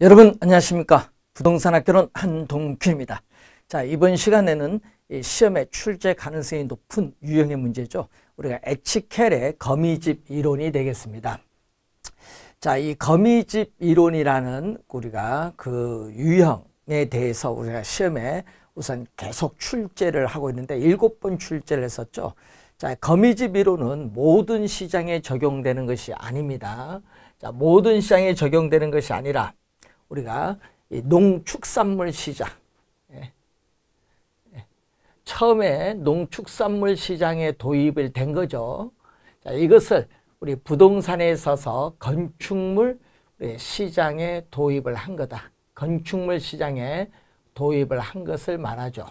여러분 안녕하십니까 부동산 학교론 한동규입니다 자 이번 시간에는 이 시험에 출제 가능성이 높은 유형의 문제죠 우리가 에치켈의 거미집 이론이 되겠습니다 자 이 거미집 이론이라는 우리가 그 유형에 대해서 우리가 시험에 우선 계속 출제를 하고 있는데 일곱 번 출제를 했었죠 자, 거미집 이론은 모든 시장에 적용되는 것이 아닙니다. 자, 모든 시장에 적용되는 것이 아니라 우리가 농축산물 시장 예. 예. 처음에 농축산물 시장에 도입을 된 거죠. 자, 이것을 우리 부동산에 있어서 건축물 시장에 도입을 한 거다. 건축물 시장에 도입을 한 것을 말하죠.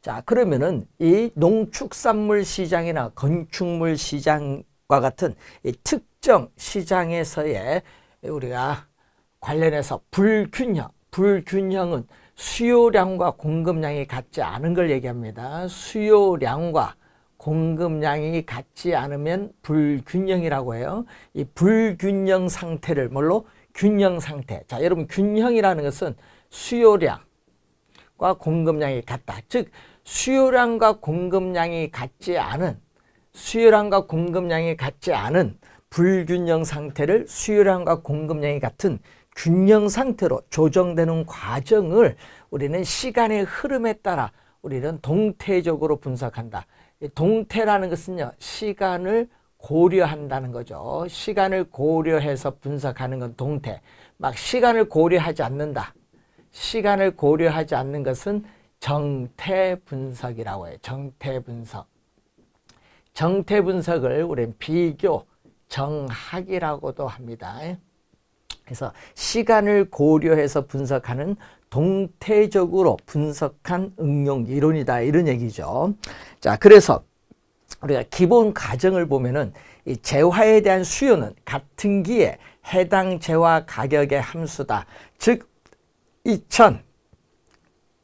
자, 그러면은 이 농축산물 시장이나 건축물 시장과 같은 특정 시장에서의 우리가 관련해서 불균형, 불균형은 수요량과 공급량이 같지 않은 걸 얘기합니다. 수요량과 공급량이 같지 않으면 불균형이라고 해요. 이 불균형 상태를 뭘로? 균형 상태. 자, 여러분 균형이라는 것은 수요량과 공급량이 같다. 즉 수요량과 공급량이 같지 않은 수요량과 공급량이 같지 않은 불균형 상태를 수요량과 공급량이 같은 균형 상태로 조정되는 과정을 우리는 시간의 흐름에 따라 우리는 동태적으로 분석한다. 동태라는 것은요, 시간을 고려한다는 거죠. 시간을 고려해서 분석하는 건 동태. 막 시간을 고려하지 않는다. 시간을 고려하지 않는 것은 정태 분석이라고 해요. 정태 분석. 정태 분석을 우리는 비교, 정학이라고도 합니다. 그래서 시간을 고려해서 분석하는 동태적으로 분석한 응용 이론이다 이런 얘기죠. 자, 그래서 우리가 기본 가정을 보면은 이 재화에 대한 수요는 같은 기에 해당 재화 가격의 함수다. 즉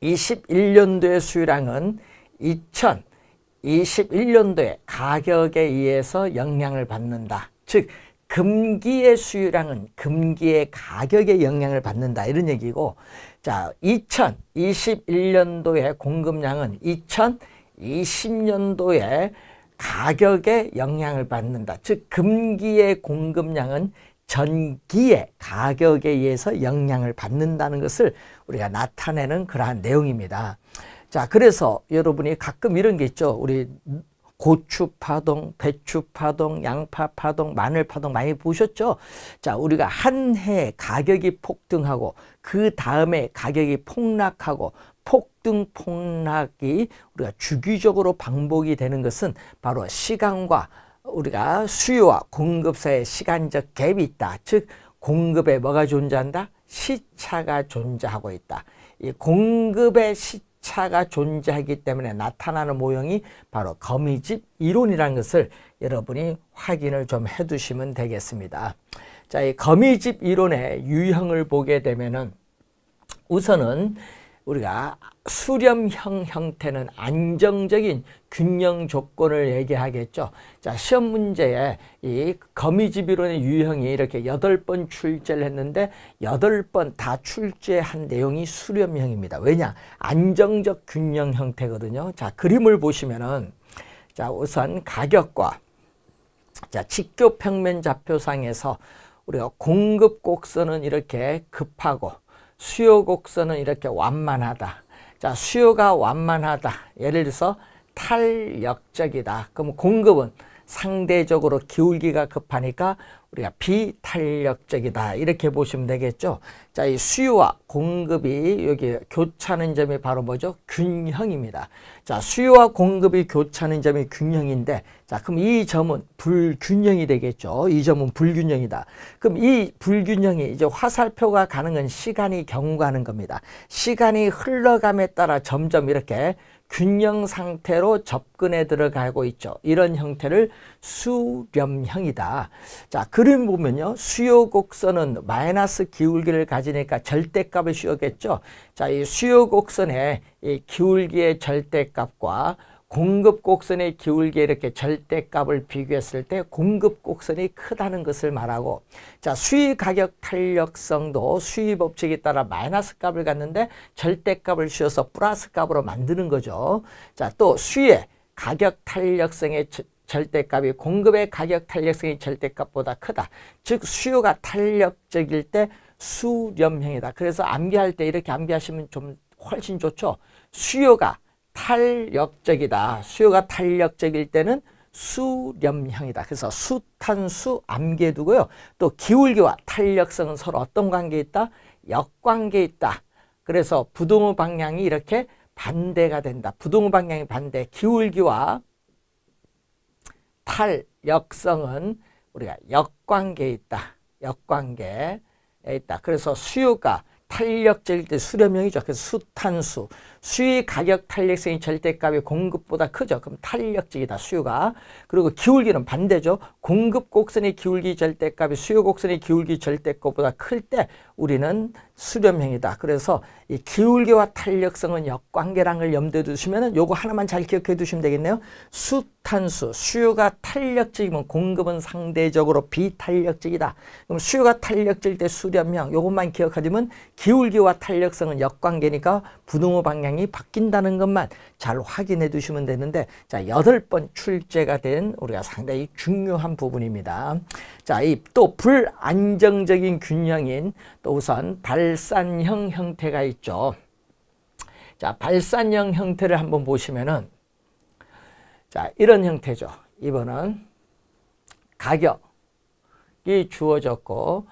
2021년도의 수요량은 2021년도의 가격에 의해서 영향을 받는다. 즉 금기의 수요량은 금기의 가격에 영향을 받는다 이런 얘기고 자 2021년도의 공급량은 2020년도의 가격에 영향을 받는다. 즉 금기의 공급량은 전기의 가격에 의해서 영향을 받는다는 것을 우리가 나타내는 그러한 내용입니다. 자 그래서 여러분이 가끔 이런 게 있죠. 우리 고추 파동, 배추 파동, 양파 파동, 마늘 파동 많이 보셨죠? 자, 우리가 한 해 가격이 폭등하고 그 다음에 가격이 폭락하고 폭등 폭락이 우리가 주기적으로 반복이 되는 것은 바로 시간과 우리가 수요와 공급 사이의 시간적 갭이 있다. 즉 공급에 뭐가 존재한다? 시차가 존재하고 있다. 이 공급의 시차 차가 존재하기 때문에 나타나는 모형이 바로 거미집 이론이라는 것을 여러분이 확인을 좀 해두시면 되겠습니다. 자, 이 거미집 이론의 유형을 보게 되면은 우선은 우리가 수렴형 형태는 안정적인 균형 조건을 얘기하겠죠. 자, 시험 문제에 이 거미집이론의 유형이 이렇게 여덟 번 출제를 했는데 여덟 번 다 출제한 내용이 수렴형입니다. 왜냐? 안정적 균형 형태거든요. 자, 그림을 보시면은 자, 우선 가격과 자, 직교 평면 좌표상에서 우리가 공급 곡선은 이렇게 급하고 수요 곡선은 이렇게 완만하다. 자, 수요가 완만하다. 예를 들어서 탈역적이다 그럼 공급은 상대적으로 기울기가 급하니까 우리가 비탄력적이다 이렇게 보시면 되겠죠. 자, 이 수요와 공급이 여기 교차하는 점이 바로 뭐죠? 균형입니다. 자, 수요와 공급이 교차하는 점이 균형인데 자, 그럼 이 점은 불균형이 되겠죠. 이 점은 불균형이다. 그럼 이 불균형이 이제 화살표가 가는 건 시간이 경과하는 겁니다. 시간이 흘러감에 따라 점점 이렇게 균형 상태로 접근에 들어가고 있죠. 이런 형태를 수렴형이다. 자, 그림 보면요. 수요 곡선은 마이너스 기울기를 가지니까 절대값을 씌우겠죠. 자, 이 수요 곡선의 이 기울기의 절대값과 공급 곡선의 기울기에 이렇게 절대값을 비교했을 때 공급 곡선이 크다는 것을 말하고 자 수위 가격 탄력성도 수위 법칙에 따라 마이너스 값을 갖는데 절대값을 씌워서 플러스 값으로 만드는 거죠. 자 또 수위의 가격 탄력성의 절대값이 공급의 가격 탄력성이 절대값보다 크다. 즉 수요가 탄력적일 때 수렴형이다. 그래서 암기할 때 이렇게 암기하시면 좀 훨씬 좋죠. 수요가 탄력적이다. 수요가 탄력적일 때는 수렴향이다. 그래서 수탄수 암계두고요. 또 기울기와 탄력성은 서로 어떤 관계에 있다? 역관계에 있다. 그래서 부동의 방향이 이렇게 반대가 된다. 부동의 방향이 반대. 기울기와 탄력성은 우리가 역관계에 있다. 역관계에 있다. 그래서 수요가 탄력적일 때 수렴형이죠. 그래서 수탄수. 수의 가격 탄력성이 절대값이 공급보다 크죠. 그럼 탄력적이다. 수요가. 그리고 기울기는 반대죠. 공급 곡선의 기울기 절대값이 수요 곡선의 기울기 절대값보다 클 때 우리는 수렴형이다. 그래서 이 기울기와 탄력성은 역관계란을 염두에 두시면은 요거 하나만 잘 기억해 두시면 되겠네요. 수탄수. 수요가 탄력적이면 공급은 상대적으로 비탄력적이다. 그럼 수요가 탄력적일 때 수렴형. 요것만 기억하시면 기울기와 탄력성은 역관계니까 부등호 방향이 바뀐다는 것만 잘 확인해 두시면 되는데 자 여덟 번 출제가 된 우리가 상당히 중요한 부분입니다. 자이 또 불안정적인 균형인 또 우선 발산형 형태가 있죠. 자 발산형 형태를 한번 보시면은 자 이런 형태죠. 이번은 가격이 주어졌고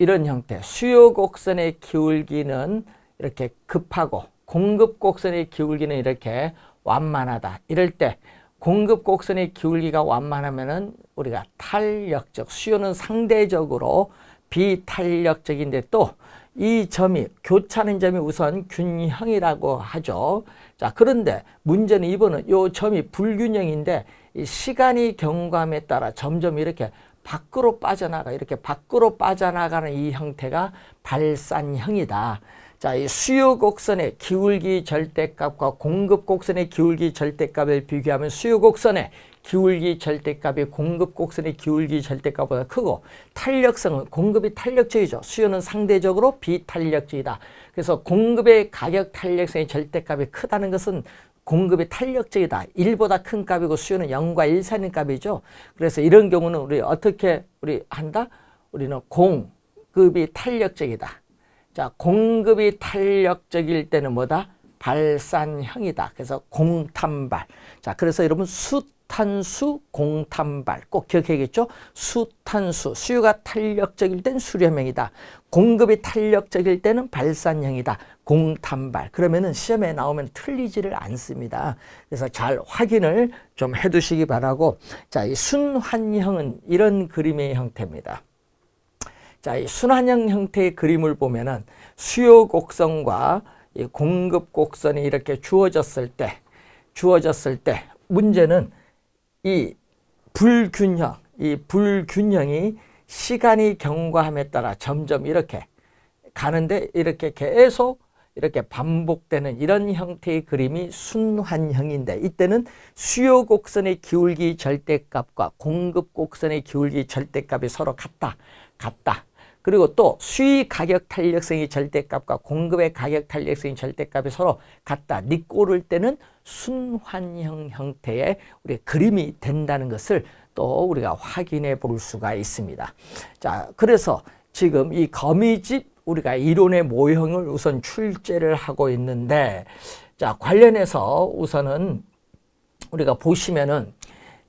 이런 형태 수요 곡선의 기울기는 이렇게 급하고 공급 곡선의 기울기는 이렇게 완만하다. 이럴 때 공급 곡선의 기울기가 완만하면은 우리가 탄력적 수요는 상대적으로 비탄력적인데 또 이 점이 교차하는 점이 우선 균형이라고 하죠. 자, 그런데 문제는 이번은 요 점이 불균형인데 이 시간이 경과함에 따라 점점 이렇게 밖으로 빠져나가 이렇게 밖으로 빠져나가는 이 형태가 발산형이다. 자, 이 수요 곡선의 기울기 절대값과 공급 곡선의 기울기 절대값을 비교하면 수요 곡선의 기울기 절대값이 공급 곡선의 기울기 절대값보다 크고 탄력성은 공급이 탄력적이죠. 수요는 상대적으로 비탄력적이다. 그래서 공급의 가격 탄력성의 절대값이 크다는 것은 공급이 탄력적이다. 1보다 큰 값이고 수요는 0과 1 사이인 값이죠. 그래서 이런 경우는 우리 어떻게 우리 한다? 우리는 공급이 탄력적이다. 자, 공급이 탄력적일 때는 뭐다? 발산형이다. 그래서 공탄발. 자, 그래서 여러분 수탄수 공탄발 꼭 기억해야겠죠? 수탄수 수유가 탄력적일 땐 수렴형이다. 공급이 탄력적일 때는 발산형이다. 공탄발. 그러면은 시험에 나오면 틀리지를 않습니다. 그래서 잘 확인을 좀 해두시기 바라고. 자, 이 순환형은 이런 그림의 형태입니다. 자, 이 순환형 형태의 그림을 보면은 수요 곡선과 이 공급 곡선이 이렇게 주어졌을 때 주어졌을 때 문제는 이 불균형 이 불균형이 시간이 경과함에 따라 점점 이렇게 가는데 이렇게 계속 이렇게 반복되는 이런 형태의 그림이 순환형인데 이때는 수요 곡선의 기울기 절대값과 공급 곡선의 기울기 절대값이 서로 같다 같다 그리고 또 수위 가격 탄력성이 절대값과 공급의 가격 탄력성이 절대값이 서로 같다. 니꼬를 때는 순환형 형태의 우리 그림이 된다는 것을 또 우리가 확인해 볼 수가 있습니다. 자, 그래서 지금 이 거미집 우리가 이론의 모형을 우선 출제를 하고 있는데 자, 관련해서 우선은 우리가 보시면은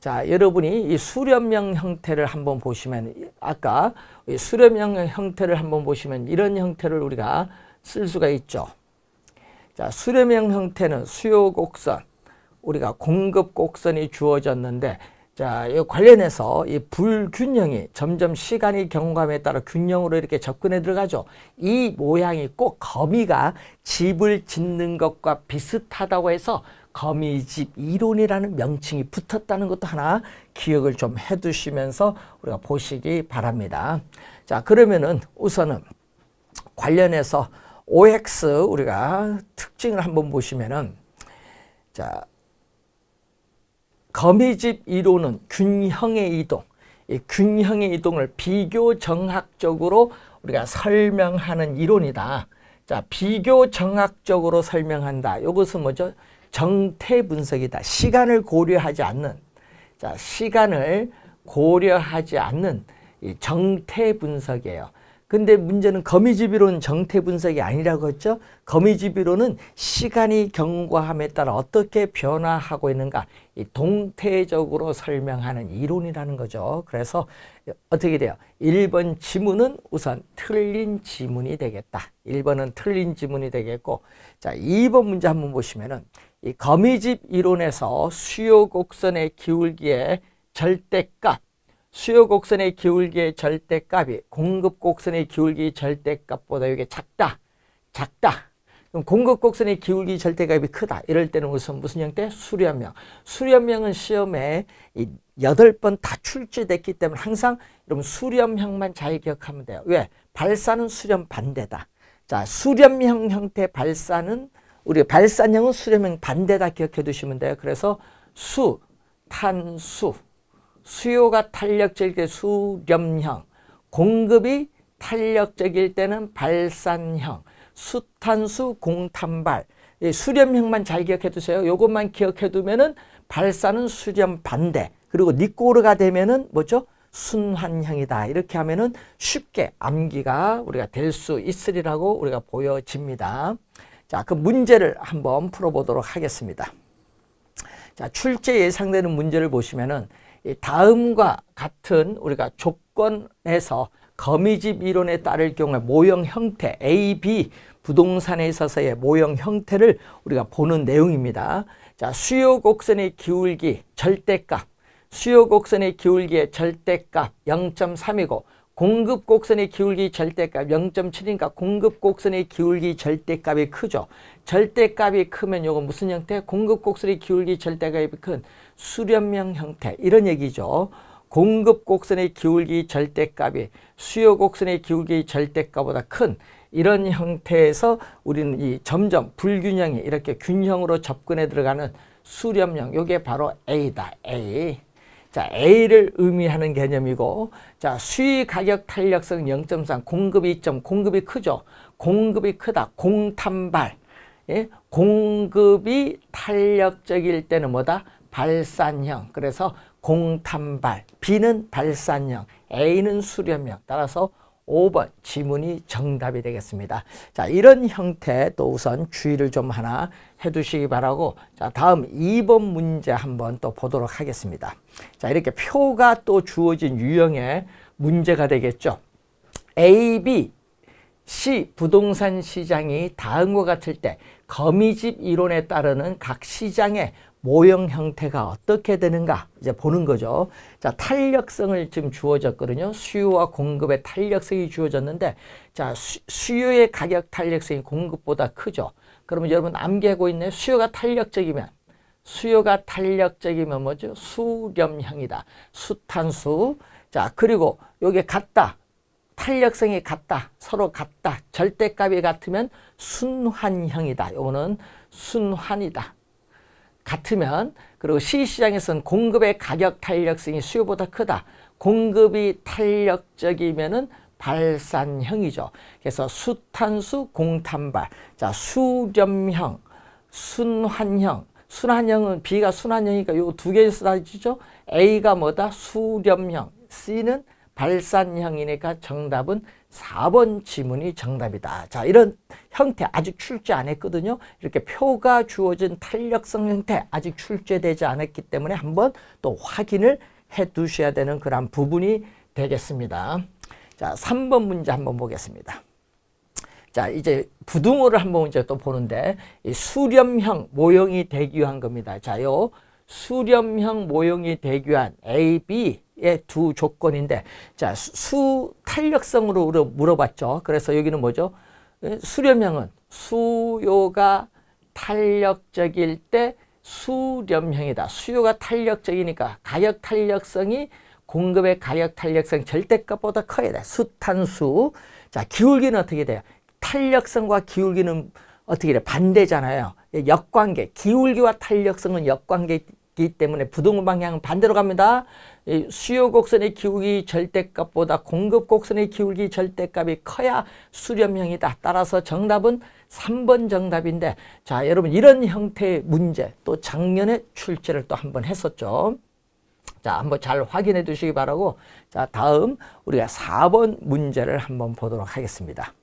자, 여러분이 이 수렴형 형태를 한번 보시면 아까 수렴형 형태를 한번 보시면 이런 형태를 우리가 쓸 수가 있죠. 자, 수렴형 형태는 수요 곡선 우리가 공급 곡선이 주어졌는데 자, 이 관련해서 이 불균형이 점점 시간이 경과함에 따라 균형으로 이렇게 접근해 들어가죠. 이 모양이 꼭 거미가 집을 짓는 것과 비슷하다고 해서 거미집 이론이라는 명칭이 붙었다는 것도 하나 기억을 좀 해두시면서 우리가 보시기 바랍니다. 자 그러면은 우선은 관련해서 OX 우리가 특징을 한번 보시면은 자 거미집 이론은 균형의 이동, 이 균형의 이동을 비교 정학적으로 우리가 설명하는 이론이다. 자, 비교 정학적으로 설명한다. 이것은 뭐죠? 정태 분석이다. 시간을 고려하지 않는 자 시간을 고려하지 않는 이 정태 분석이에요. 근데 문제는 거미집이론 정태 분석이 아니라고 했죠. 거미집이론은 시간이 경과함에 따라 어떻게 변화하고 있는가 이 동태적으로 설명하는 이론이라는 거죠. 그래서 어떻게 돼요? 1번 지문은 우선 틀린 지문이 되겠다. 1번은 틀린 지문이 되겠고 자 2번 문제 한번 보시면은 이 거미집 이론에서 수요 곡선의 기울기의 절대값, 수요 곡선의 기울기의 절대값이 공급 곡선의 기울기 절대값보다 이게 작다, 작다. 그럼 공급 곡선의 기울기 절대값이 크다. 이럴 때는 우선 무슨 형태? 수렴형. 수렴명은 시험에 이 여덟 번 다 출제됐기 때문에 항상 여러분 수렴형만 잘 기억하면 돼요. 왜? 발사는 수렴 반대다. 자, 수렴형 형태 발사는 우리 발산형은 수렴형 반대다 기억해 두시면 돼요. 그래서 수, 탄수, 수요가 탄력적일 때 수렴형, 공급이 탄력적일 때는 발산형, 수탄수 공탄발, 수렴형만 잘 기억해 두세요. 요것만 기억해 두면은 발산은 수렴 반대, 그리고 니꼬르가 되면은 뭐죠? 순환형이다. 이렇게 하면은 쉽게 암기가 우리가 될 수 있으리라고 우리가 보여집니다. 자, 그 문제를 한번 풀어보도록 하겠습니다. 자, 출제 예상되는 문제를 보시면은 다음과 같은 우리가 조건에서 거미집 이론에 따를 경우에 모형 형태 A, B 부동산에 있어서의 모형 형태를 우리가 보는 내용입니다. 자, 수요 곡선의 기울기 절대값, 수요 곡선의 기울기의 절대값 0.3이고 공급 곡선의 기울기 절대값 0.7이니까 공급 곡선의 기울기 절대값이 크죠. 절대값이 크면 이건 무슨 형태? 공급 곡선의 기울기 절대값이 큰 수렴형 형태 이런 얘기죠. 공급 곡선의 기울기 절대값이 수요 곡선의 기울기 절대값보다 큰 이런 형태에서 우리는 이 점점 불균형이 이렇게 균형으로 접근해 들어가는 수렴형 이게 바로 A다. A. 자, A를 의미하는 개념이고, 자, 수위 가격 탄력성 0.3, 공급이 2점, 공급이 크죠. 공급이 크다. 공탄발. 예? 공급이 탄력적일 때는 뭐다? 발산형. 그래서 공탄발. B는 발산형, A는 수렴형. 따라서 5번 지문이 정답이 되겠습니다. 자, 이런 형태 또 우선 주의를 좀 하나 해 두시기 바라고 자, 다음 2번 문제 한번 또 보도록 하겠습니다. 자, 이렇게 표가 또 주어진 유형의 문제가 되겠죠. A, B, C 부동산 시장이 다음과 같을 때 거미집 이론에 따르는 각 시장의 모형 형태가 어떻게 되는가 이제 보는 거죠. 자, 탄력성을 지금 주어졌거든요. 수요와 공급의 탄력성이 주어졌는데 자, 수, 요의 가격 탄력성이 공급보다 크죠. 그러면 여러분 암기하고 있는 수요가 탄력적이면 수요가 탄력적이면 뭐죠? 수렴형이다. 수탄수. 자, 그리고 요게 같다. 탄력성이 같다. 서로 같다. 절대값이 같으면 순환형이다. 요거는 순환이다. 같으면 그리고 C 시장에서는 공급의 가격 탄력성이 수요보다 크다. 공급이 탄력적이면은 발산형이죠. 그래서 수탄수 공탄발. 자, 수렴형, 순환형. 순환형은 B가 순환형이니까 요 두 개의 쓰라지죠. A가 뭐다? 수렴형. C는 발산형이니까 정답은 4번 지문이 정답이다. 자, 이런 형태 아직 출제 안 했거든요. 이렇게 표가 주어진 탄력성 형태 아직 출제되지 않았기 때문에 한번 또 확인을 해 두셔야 되는 그런 부분이 되겠습니다. 자, 3번 문제 한번 보겠습니다. 자, 이제 부등호를 한번 이제 또 보는데 이 수렴형 모형이 되기 위한 겁니다. 자, 요 수렴형 모형이 대교한 A, B의 두 조건인데 자 수 탄력성으로 물어봤죠. 그래서 여기는 뭐죠? 예, 수렴형은 수요가 탄력적일 때 수렴형이다. 수요가 탄력적이니까 가격 탄력성이 공급의 가격 탄력성 절대값보다 커야 돼. 수탄수. 자, 기울기는 어떻게 돼요? 탄력성과 기울기는 어떻게 돼? 요 반대잖아요. 역관계. 기울기와 탄력성은 역관계 있기 때문에 부동 방향은 반대로 갑니다. 수요 곡선의 기울기 절대값보다 공급 곡선의 기울기 절대값이 커야 수렴형이다. 따라서 정답은 3번 정답인데 자 여러분 이런 형태의 문제 또 작년에 출제를 또 한 번 했었죠. 자 한번 잘 확인해 두시기 바라고 자 다음 우리가 4번 문제를 한번 보도록 하겠습니다.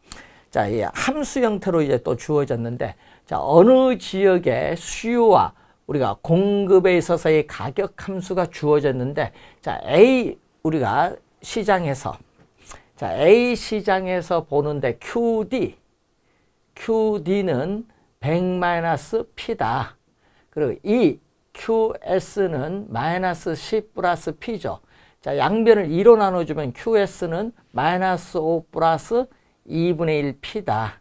자, 이 함수 형태로 이제 또 주어졌는데, 자, 어느 지역의 수요와 우리가 공급에 있어서의 가격 함수가 주어졌는데 자 A 우리가 시장에서 자 A 시장에서 보는데 QD QD는 100-P다. 그리고 E QS는 마이너스 10 플러스 P죠. 자, 양변을 2로 나눠주면 QS는 마이너스 5 플러스 2분의 1P다.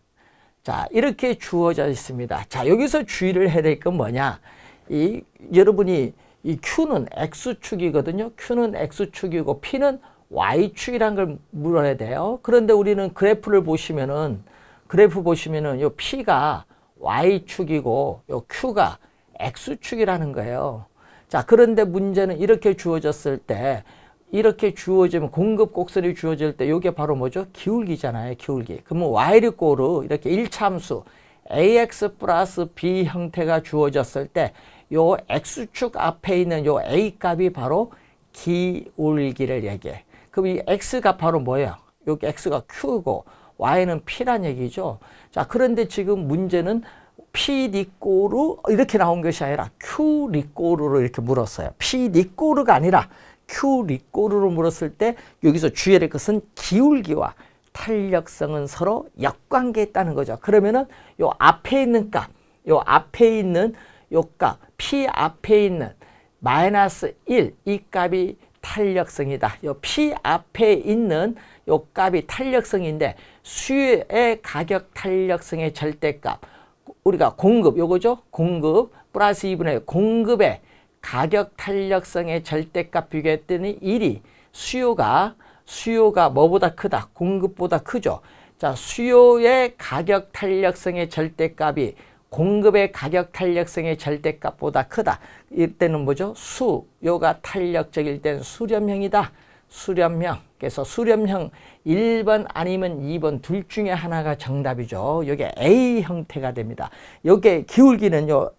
자, 이렇게 주어져 있습니다. 자, 여기서 주의를 해야 될 건 뭐냐. 이 여러분이 이 Q는 X축이거든요. Q는 X축이고 P는 Y축이라는 걸 물어야 돼요. 그런데 우리는 그래프를 보시면은 그래프 보시면은 요 P가 Y축이고 요 Q가 X축이라는 거예요. 자, 그런데 문제는 이렇게 주어졌을 때 이렇게 주어지면 공급 곡선이 주어질 때 이게 바로 뭐죠? 기울기잖아요. 기울기. 그러면 Y축으로 이렇게 1참수 AX 플러스 B 형태가 주어졌을 때요 X축 앞에 있는 요 A값이 바로 기울기를 얘기해. 그럼 이 X가 바로 뭐예요? 여기 X가 Q고 Y는 P란 얘기죠. 자, 그런데 지금 문제는 P 니꼬르 이렇게 나온 것이 아니라 Q 니꼬르로 이렇게 물었어요. P 니꼬르가 아니라 Q 니꼬르로 물었을 때 여기서 주의할 것은 기울기와 탄력성은 서로 역관계 있다는 거죠. 그러면은 요 앞에 있는 값, 요 앞에 있는 요값 P 앞에 있는 마이너스 1이 값이 탄력성이다. 요 P 앞에 있는 요 값이 탄력성인데 수요의 가격 탄력성의 절대값 우리가 공급 요거죠. 공급 플러스 2분의 공급의 가격 탄력성의 절대값 비교했더니 1이 수요가 수요가 뭐보다 크다. 공급보다 크죠. 자, 수요의 가격 탄력성의 절대값이 공급의 가격 탄력성의 절대값보다 크다. 이때는 뭐죠? 수요가 탄력적일 때는 수렴형이다. 수렴형. 그래서 수렴형 1번 아니면 2번 둘 중에 하나가 정답이죠. 이게 A 형태가 됩니다. 이게 기울기는요.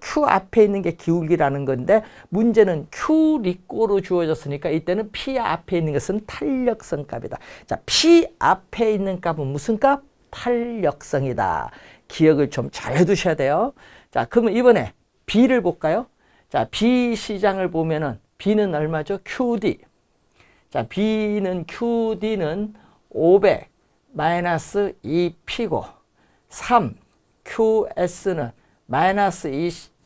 Q 앞에 있는 게 기울기라는 건데 문제는 Q 리꼬로 주어졌으니까 이때는 P 앞에 있는 것은 탄력성 값이다. 자, P 앞에 있는 값은 무슨 값? 탄력성이다. 기억을 좀 잘 해두셔야 돼요. 자, 그러면 이번에 B를 볼까요? 자, B 시장을 보면은 B는 얼마죠? QD. 자, B는 QD는 500 마이너스 2P고 3 QS는 마이너스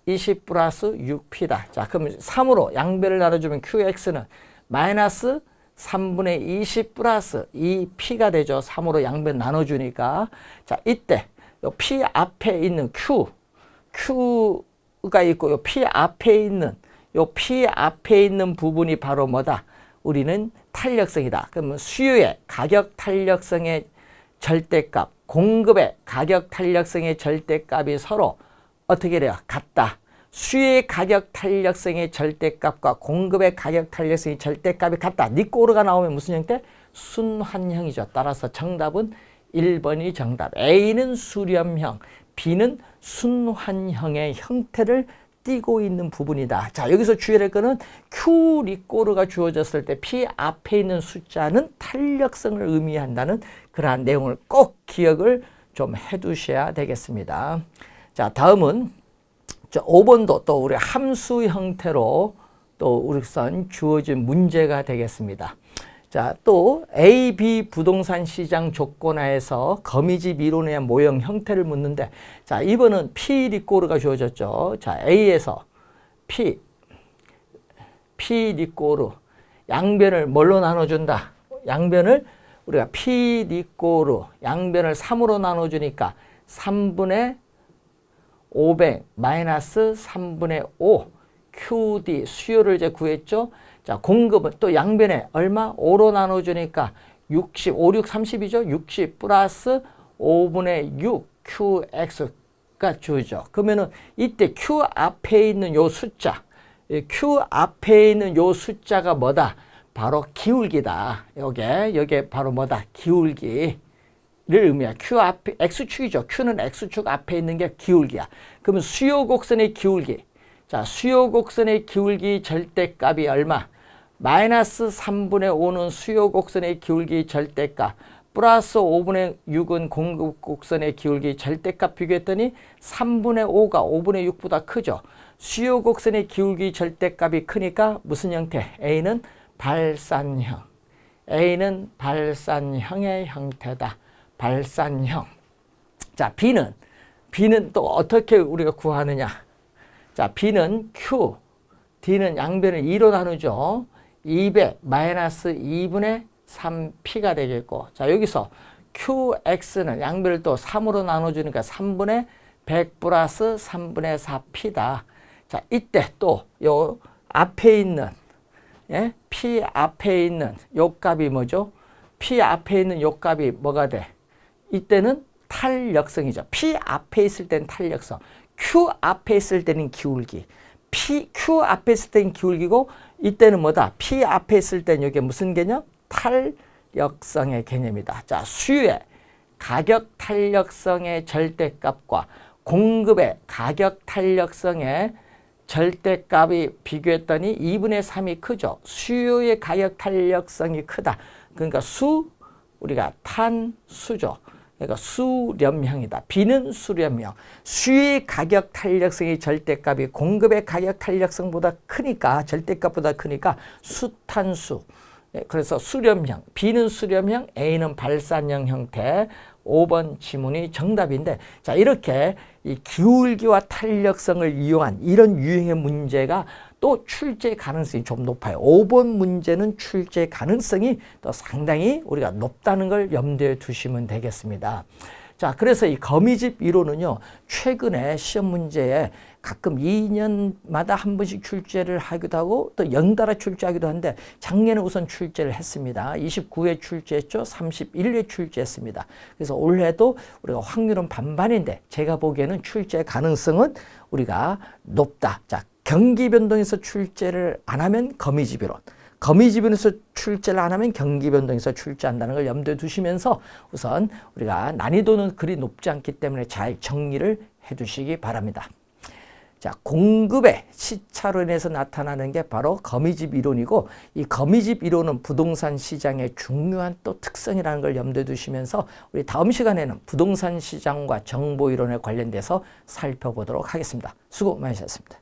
20, 플러스 6P다. 자, 그럼 3으로 양배를 나눠주면 QX는 마이너스 3분의 20 플러스 2P가 되죠. 3으로 양배 나눠주니까. 자, 이때 P 앞에 있는 Q, Q가 있고 요 P 앞에 있는 요 P 앞에 있는 부분이 바로 뭐다? 우리는 탄력성이다. 그러면 수요의 가격 탄력성의 절대값, 공급의 가격 탄력성의 절대값이 서로 어떻게 돼요? 같다. 수요의 가격 탄력성의 절대값과 공급의 가격 탄력성의 절대값이 같다. 니꼬르가 나오면 무슨 형태? 순환형이죠. 따라서 정답은 1번이 정답. A는 수렴형, B는 순환형의 형태를 띄고 있는 부분이다. 자, 여기서 주의할 것은 Q 리꼬르가 주어졌을 때 P 앞에 있는 숫자는 탄력성을 의미한다는 그러한 내용을 꼭 기억을 좀 해두셔야 되겠습니다. 자, 다음은 5번도 또 우리 함수 형태로 또우선 주어진 문제가 되겠습니다. 자, 또 A, B 부동산 시장 조건하에서 거미집 이론의 모형 형태를 묻는데 자, 이번은 P 리꼬르가 주어졌죠. 자, A에서 P, P 리꼬르 양변을 뭘로 나눠준다? 양변을 우리가 P 리꼬르 양변을 3으로 나눠주니까 3분의 500 마이너스 3분의 5 QD 수요를 이제 구했죠. 자, 공급은 또 양변에 얼마? 5로 나눠주니까 60, 5, 6, 30이죠? 60 플러스 5분의 6 QX가 주죠. 그러면은 이때 Q 앞에 있는 요 숫자, Q 앞에 있는 요 숫자가 뭐다? 바로 기울기다. 요게, 요게 바로 뭐다? 기울기를 의미야. Q 앞에, X축이죠. Q는 X축 앞에 있는 게 기울기야. 그러면 수요 곡선의 기울기. 자, 수요 곡선의 기울기 절대값이 얼마? 마이너스 3분의 5는 수요 곡선의 기울기 절대값 플러스 5분의 6은 공급 곡선의 기울기 절대값 비교했더니 3분의 5가 5분의 6보다 크죠. 수요 곡선의 기울기 절대값이 크니까 무슨 형태? A는 발산형. A는 발산형의 형태다. 발산형. 자, B는 B는 또 어떻게 우리가 구하느냐? 자, B는 Q, D는 양변을 2로 나누죠. 2배 마이너스 2분의 3p가 되겠고 자 여기서 qx는 양변를또 3으로 나눠주니까 3분의 100 플러스 3분의 4p다. 자 이때 또 요 앞에 있는 예? p 앞에 있는 요 값이 뭐죠? p 앞에 있는 요 값이 뭐가 돼? 이때는 탄력성이죠. p 앞에 있을 때는 탄력성, q 앞에 있을 때는 기울기, p q 앞에 있을 때는 기울기고 이때는 뭐다? P 앞에 있을 때는 이게 무슨 개념? 탄력성의 개념이다. 자, 수요의 가격 탄력성의 절대값과 공급의 가격 탄력성의 절대값이 비교했더니 2분의 3이 크죠. 수요의 가격 탄력성이 크다. 그러니까 수, 우리가 탄수죠. 그러니까 수렴형이다. 비는 수렴형. 수의 가격 탄력성이 절대값이 공급의 가격 탄력성보다 크니까 절대값보다 크니까 수탄수. 예, 그래서 수렴형. 비는 수렴형, A는 발산형 형태. 5번 지문이 정답인데 자 이렇게 이 기울기와 탄력성을 이용한 이런 유형의 문제가 또 출제 가능성이 좀 높아요. 5번 문제는 출제 가능성이 또 상당히 우리가 높다는 걸 염두에 두시면 되겠습니다. 자, 그래서 이 거미집 이론은요, 최근에 시험 문제에 가끔 2년마다 한 번씩 출제를 하기도 하고 또 연달아 출제하기도 하는데 작년에 우선 출제를 했습니다. 29회 출제했죠. 31회 출제했습니다. 그래서 올해도 우리가 확률은 반반인데 제가 보기에는 출제 가능성은 우리가 높다. 자, 경기 변동에서 출제를 안 하면 거미집이론, 거미집변에서 출제를 안 하면 경기 변동에서 출제한다는 걸 염두에 두시면서 우선 우리가 난이도는 그리 높지 않기 때문에 잘 정리를 해 두시기 바랍니다. 자, 공급의 시차로 인해서 나타나는 게 바로 거미집 이론이고 이 거미집 이론은 부동산 시장의 중요한 또 특성이라는 걸 염두에 두시면서 우리 다음 시간에는 부동산 시장과 정보 이론에 관련돼서 살펴보도록 하겠습니다. 수고 많으셨습니다.